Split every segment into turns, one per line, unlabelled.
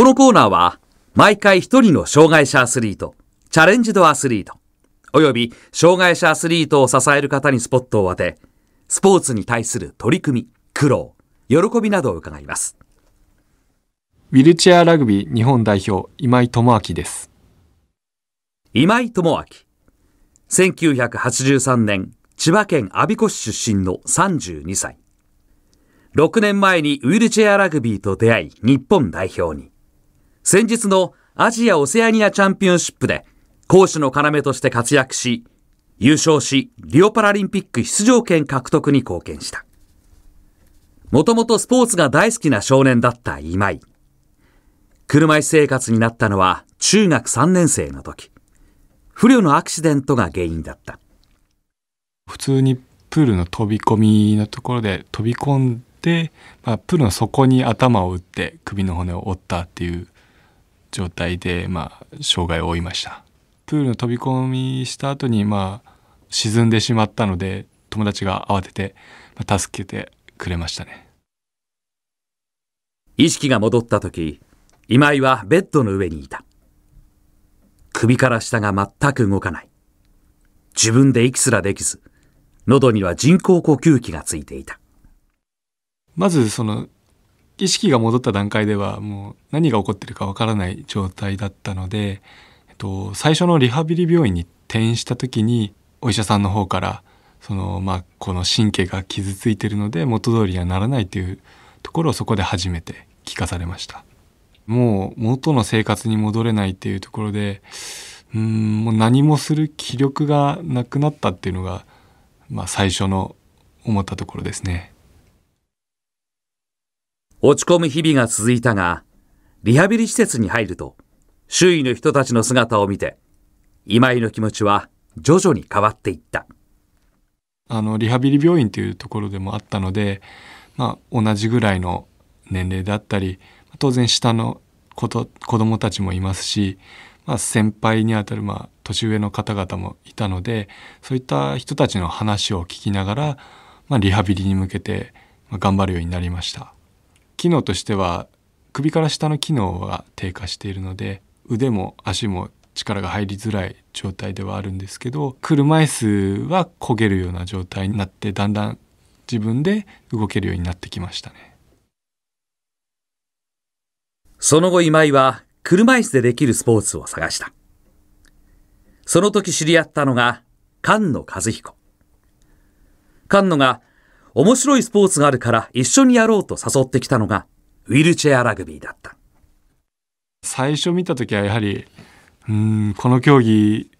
このコーナーは、毎回一人の障害者アスリート、チャレンジドアスリート、および障害者アスリートを支える方にスポットを当て、スポーツに対する取り組み、苦労、喜びなどを伺います。ウィルチェアラグビー日本代表、今井智明です。今井智明。1983年、千葉県我孫子市出身の32歳。6年前にウィルチェアラグビーと出会い、日本代表に。先日のアジア・オセアニアチャンピオンシップで攻守の要として活躍し、優勝し、リオパラリンピック出場権獲得に貢献した。もともとスポーツが大好きな少年だった今井。車椅子生活になったのは中学3年生の時。不慮のアクシデントが原因だった。
普通にプールの飛び込みのところで飛び込んで、まあ、プールの底に頭を打って首の骨を折ったっていう状態で、まあ、障害を負いましたプールの飛び込みした後にまあ沈んでしまったので友達が慌てて
助けてくれましたね意識が戻った時今井はベッドの上にいた首から下が全く動かない自分で息すらできず喉には人工呼吸器がついていたまずその意識が戻った段階ではもう
何が起こってるかわからない状態だったので、えっと、最初のリハビリ病院に転院した時にお医者さんの方からその、まあ、この神経が傷ついてるので元通りにはならないというところをそこで初めて聞かされました。もう元の生活に戻れないっていうところでうんもう何もする気力がなくなったっていうのが、まあ、最初の思ったところで
すね。落ち込む日々が続いたが、リハビリ施設に入ると、周囲の人たちの姿を見て、今井の気持ちは徐々に変わっていった。あの、リハビリ病院というところで
もあったので、まあ、同じぐらいの年齢だったり、当然下の子と子供たちもいますし、まあ、先輩にあたる、まあ、年上の方々もいたので、そういった人たちの話を聞きながら、まあ、リハビリに向けて頑張るようになりました。機能としては首から下の機能が低下しているので腕も足も力が入りづらい状態ではあるんですけど車椅子は焦げるような状態になってだんだん自
分で動けるようになってきましたねその後今井は車椅子でできるスポーツを探したその時知り合ったのが菅野和彦菅野が面白いスポーツがあるから一緒にやろうと誘ってきたのがウィルチェアラグビーだった最初見た時はやはり
うんこの競技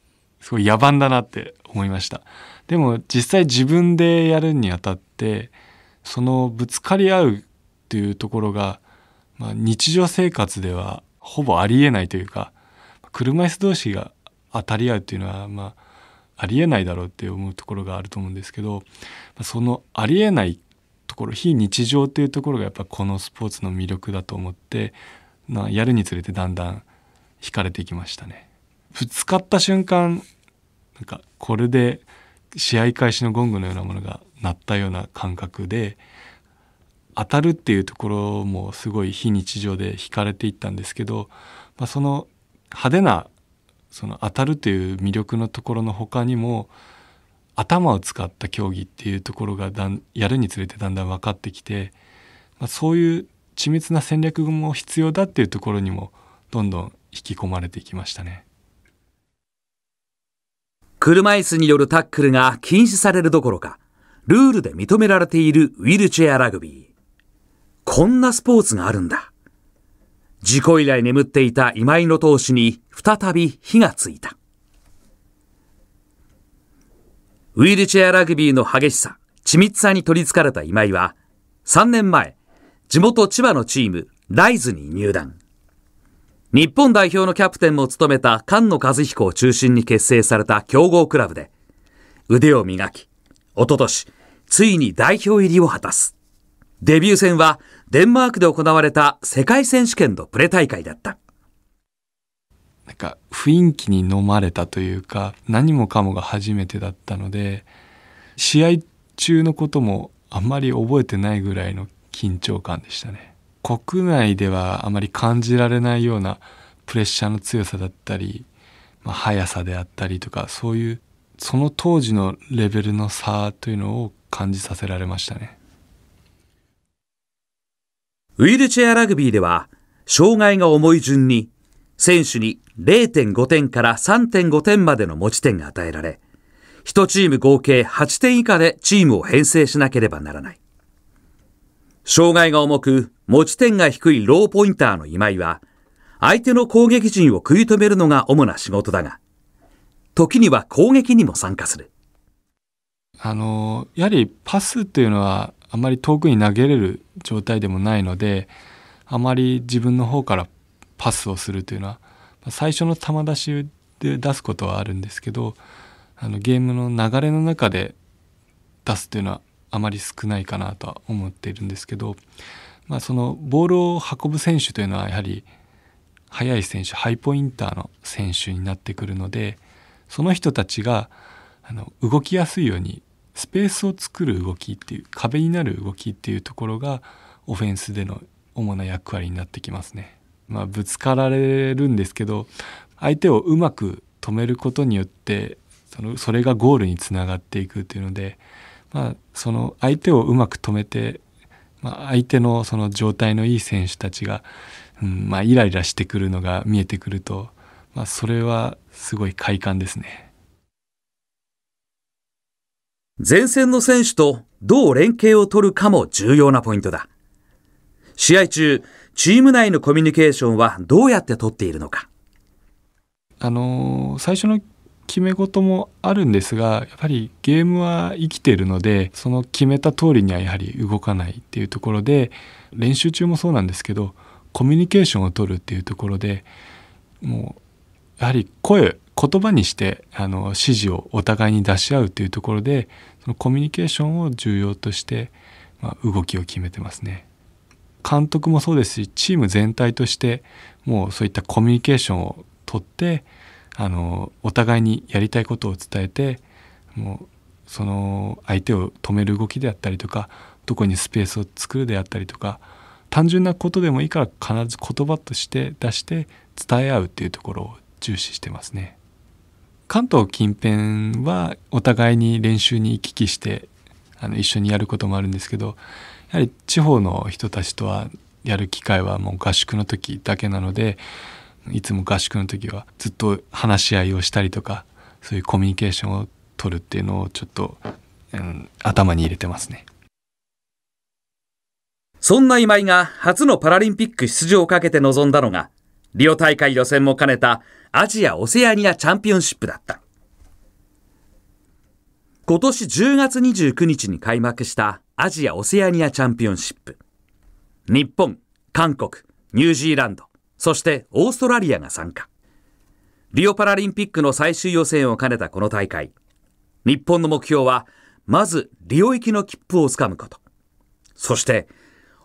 すごい野蛮だなって思いましたでも実際自分でやるにあたってそのぶつかり合うっていうところが、まあ、日常生活ではほぼありえないというか車椅子同士が当たり合うっていうのはまあありえないだろうって思うところがあると思うんですけどそのありえないところ非日常っていうところがやっぱこのスポーツの魅力だと思ってなやるにつれてだんだん惹かれていきましたね。ぶつかった瞬間なんかこれで試合開始のゴングのようなものが鳴ったような感覚で当たるっていうところもすごい非日常で惹かれていったんですけど、まあ、その派手なその当たるという魅力のところの他にも頭を使った競技っていうところがだんやるにつれてだんだん分かってきて、まあ、そういう緻密な戦略も必要だっていう
ところにもどんどん引き込まれていきましたね車椅子によるタックルが禁止されるどころかルールで認められているウィルチェアラグビーこんなスポーツがあるんだ事故以来眠っていた今井の投手に再び火がついた。ウィルチェアラグビーの激しさ、緻密さに取りつかれた今井は、3年前、地元千葉のチーム、ライズに入団。日本代表のキャプテンも務めた菅野和彦を中心に結成された強豪クラブで、腕を磨き、おととし、ついに代表入りを果たす。デビュー戦はデンマークで行われた世界選手権のプレ大会だった。
なんか雰囲気に飲まれたというか何もかもが初めてだったので試合中のこともあんまり覚えてないぐらいの緊張感でしたね国内ではあまり感じられないようなプレッシャーの強さだったり、まあ、速さであったりとかそういうその当時のレベルの差というのを感じさせられましたね
ウィルチェアラグビーでは、障害が重い順に、選手に0.5点から3.5点までの持ち点が与えられ、1チーム合計8点以下でチームを編成しなければならない。障害が重く、持ち点が低いローポインターの今井は、相手の攻撃陣を食い止めるのが主な仕事だが、時には攻撃にも参加する。あの、やはりパスっていうのは、
あまり遠くに投げれる状態でもないのであまり自分の方からパスをするというのは最初の球出しで出すことはあるんですけどあのゲームの流れの中で出すというのはあまり少ないかなとは思っているんですけど、まあ、そのボールを運ぶ選手というのはやはり速い選手ハイポインターの選手になってくるのでその人たちがあの動きやすいようにスペースを作る動きっていう壁になる動きっていうところがオフェンスでの主な役割になってきますね。まあ、ぶつかられるんですけど相手をうまく止めることによってそのそれがゴールにつながっていくっていうので、まあ、その相手をうまく止めて、まあ、相手のその状態のいい選手たちが、うんまあ、イライラしてくるのが見えてくると、まあ、それはすごい快感ですね。
前線の選手とどう連携を取るかも重要なポイントだ。試合中、チーム内のコミュニケーションはどうやって取っているのか。あのー、最初の決め
事もあるんですがやっぱりゲームは生きているのでその決めた通りにはやはり動かないっていうところで練習中もそうなんですけどコミュニケーションを取るっていうところでもうやはり声言葉にしてあの指示をお互いに出し合うというところでそのコミュニケーションを重要として、まあ、動きを決めてますね。監督もそうですしチーム全体としてもうそういったコミュニケーションをとってあのお互いにやりたいことを伝えてもうその相手を止める動きであったりとかどこにスペースを作るであったりとか単純なことでもいいから必ず言葉として出して伝え合うっていうところを重視してますね。関東近辺はお互いに練習に行き来してあの一緒にやることもあるんですけどやはり地方の人たちとはやる機会はもう合宿の時だけなのでいつも合宿の時はずっと話し合いをしたりとかそういうコミュニケーションを取るっていうのをちょっと、うん、頭に入れてますね。
そんな今井が初のパラリンピック出場をかけて臨んだのが、リオ大会予選も兼ねたアジア・オセアニアチャンピオンシップだった。今年10月29日に開幕したアジア・オセアニアチャンピオンシップ。日本、韓国、ニュージーランド、そしてオーストラリアが参加。リオパラリンピックの最終予選を兼ねたこの大会。日本の目標は、まずリオ行きの切符をつかむこと。そして、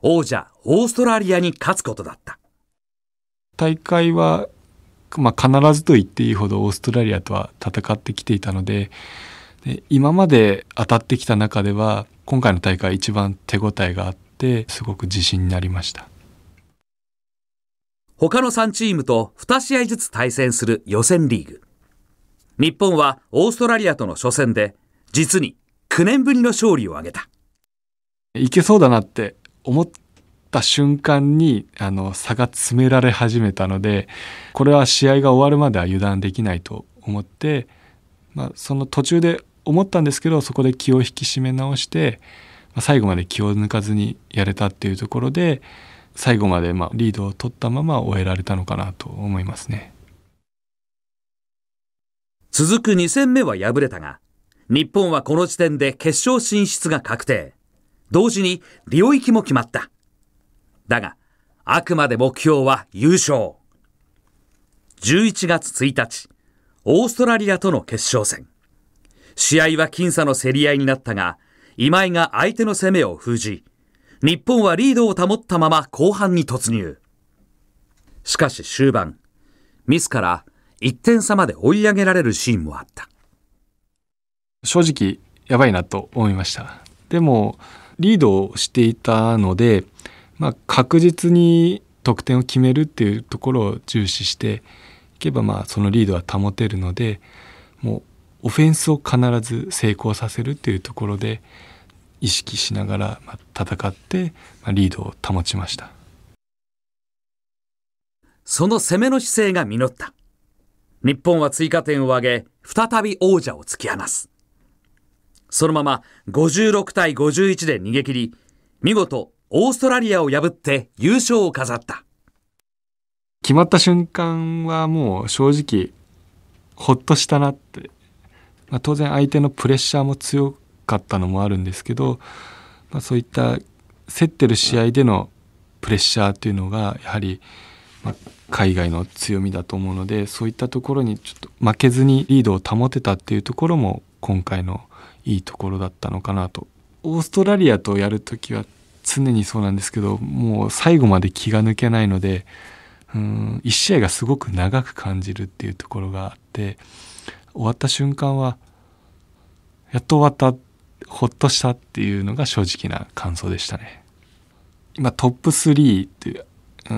王者オーストラリアに勝つことだった。
大会はまあ、必ずと言っていいほどオーストラリアとは戦ってきていたのでで今まで当たってきた中では今回の大会一番
手応えがあってすごく自信になりました他の3チームと2試合ずつ対戦する予選リーグ日本はオーストラリアとの初戦で実に9年ぶりの勝利を挙げたいけそ
うだなって思った瞬間にあの差が詰められ始めたのでこれは試合が終わるまでは油断できないと思って、まあ、その途中で思ったんですけどそこで気を引き締め直して、まあ、最後まで気を抜かずにやれたっていうところで最後までまあリードを取ったまま終え
られたのかなと思いますね続く2戦目は敗れたが日本はこの時点で決勝進出が確定同時に領域も決まっただが、あくまで目標は優勝。11月1日、オーストラリアとの決勝戦。試合は僅差の競り合いになったが、今井が相手の攻めを封じ、日本はリードを保ったまま後半に突入。しかし終盤、ミスから1点差まで追い上げられるシーンもあった。正直、やばいなと思いました。でも、リー
ドをしていたので、まあ、確実に得点を決めるっていうところを重視していけば、まあ、そのリードは保てるのでもうオフェンスを必ず成功させるっていうところで意識しながら戦ってリードを保ちました
その攻めの姿勢が実った日本は追加点を挙げ再び王者を突き放すそのまま56対51で逃げ切り見事オーストラリアを破って優勝を飾った
決まった瞬間はもう正直ほっとしたなって、まあ、当然相手のプレッシャーも強かったのもあるんですけど、まあ、そういった競ってる試合でのプレッシャーというのがやはり、まあ、海外の強みだと思うのでそういったところにちょっと負けずにリードを保てたっていうところも今回のいいところだったのかなと。オーストラリアとやるときは常にそうなんですけどもう最後まで気が抜けないのでうん1試合がすごく長く感じるっていうところがあって終わった瞬間はやっと終わったほっとしたっていうのが正直な感想でしたね。今トップ3っていう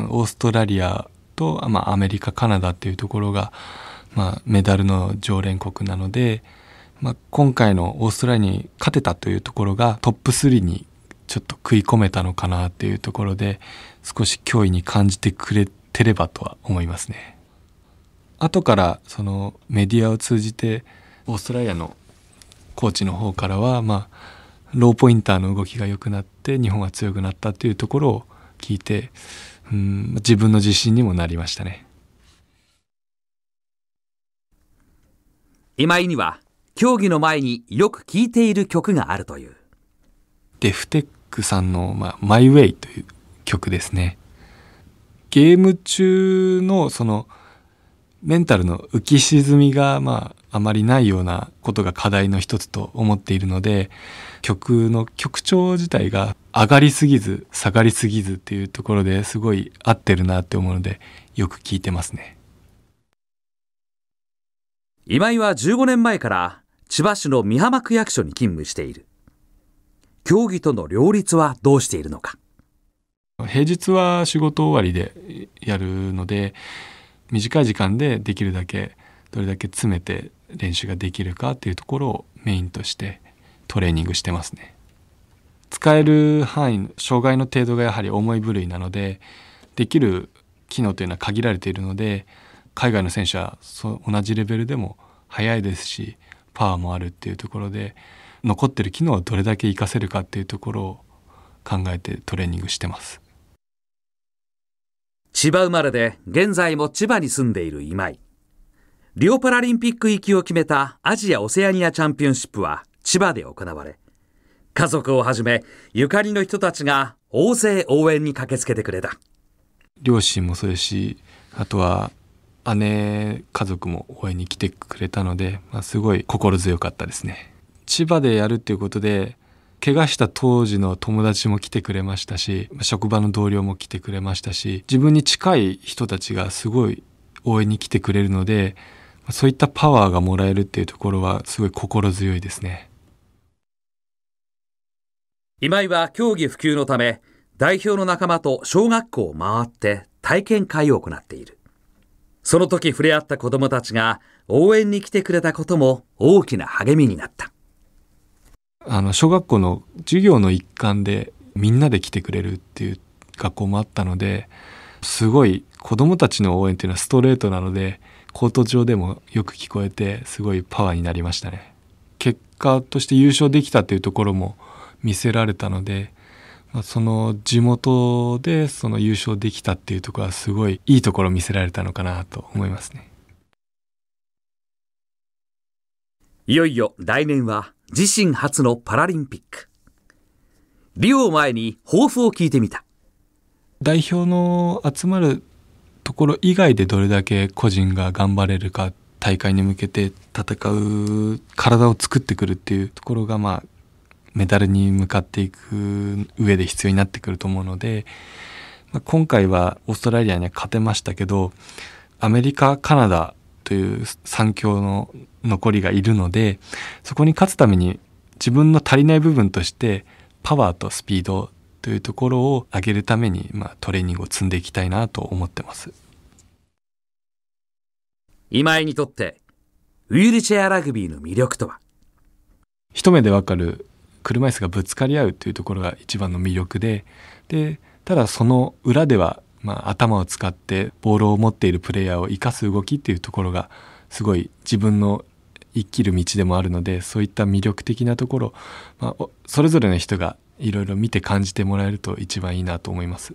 オーストラリアと、まあ、アメリカカナダっていうところが、まあ、メダルの常連国なので、まあ、今回のオーストラリアに勝てたというところがトップ3にちょっと食い込めたのかなっていうところで少し脅威に感じてくれてればとは思いますね。後からそのメディアを通じてオーストラリアのコーチの方からはまあローポインターの動きが良くなって日本が強くなったっていうところを聞いてうん自分の自信にもな
りましたね今井には競技の前によく聴いている曲があるというデフテッ
クさんの、まあ、マイウェイという曲ですね。ゲーム中のそのメンタルの浮き沈みがまああまりないようなことが課題の一つと思っているので曲の曲調自体が上がりすぎず下がりすぎずっていうところですごい合ってるなって思うので
よく聞いてますね今井は15年前から千葉市の美浜区役所に勤務している競技との両立はどうしているのか平日は仕事終わりでやるの
で短い時間でできるだけどれだけ詰めて練習ができるかっていうところをメインとしてトレーニングしてますね使える範囲障害の程度がやはり重い部類なのでできる機能というのは限られているので海外の選手は同じレベルでも速いですしパワーもあるっていうところで残ってる機能をどれだけ活かせるかっていうところを
考えてトレーニングしてます千葉生まれで現在も千葉に住んでいる今井リオパラリンピック行きを決めたアジア・オセアニアチャンピオンシップは千葉で行われ家族をはじめゆかりの人たちが大勢応援に駆けつけてくれた
両親もそうですしあとは姉家族も応援に来てくれたので、まあ、すごい心強かったですね千葉でやるっていうことで怪我した当時の友達も来てくれましたし職場の同僚も来てくれましたし自分に近い人たちがすごい応援に来てくれるのでそういったパワーがもらえるっていうところはすごい心強いですね
今井は競技普及のため代表の仲間と小学校を回って体験会を行っているその時触れ合った子どもたちが応援に来てくれたことも大きな励みになった
あの小学校の授業の一環でみんなで来てくれるっていう学校もあったのですごい子どもたちの応援っていうのはストレートなのでコート上でもよく聞こえてすごいパワーになりましたね。結果として優勝できたっていうところも見せられたので、まあ、その地元でその優勝できたっていうところはすごいいいところ
見せられたのかなと思いますね。いよいよ来年は自身初のパラリンピック。リオを前に抱負を聞いてみた。
代表の集まるところ以外でどれだけ個人が頑張れるか、大会に向けて戦う体を作ってくるっていうところが、まあ、メダルに向かっていく上で必要になってくると思うので、まあ、今回はオーストラリアには勝てましたけど、アメリカ、カナダという3強の残りがいるのでそこに勝つために自分の足りない部分としてパワーとスピードというところを上げるために、まあ、トレーニングを積んでいきたいなと思ってます
今井にとってウィルチェアラグビーの魅力とは一目でわかる車椅子がぶつかり合うというところが一
番の魅力ででただその裏では、まあ、頭を使ってボールを持っているプレイヤーを生かす動きっていうところがすごい自分の生きる道でもあるのでそういった魅力的なところ、まあ、それぞれの人がいろいろ見て感じてもらえると一番いいなと思います。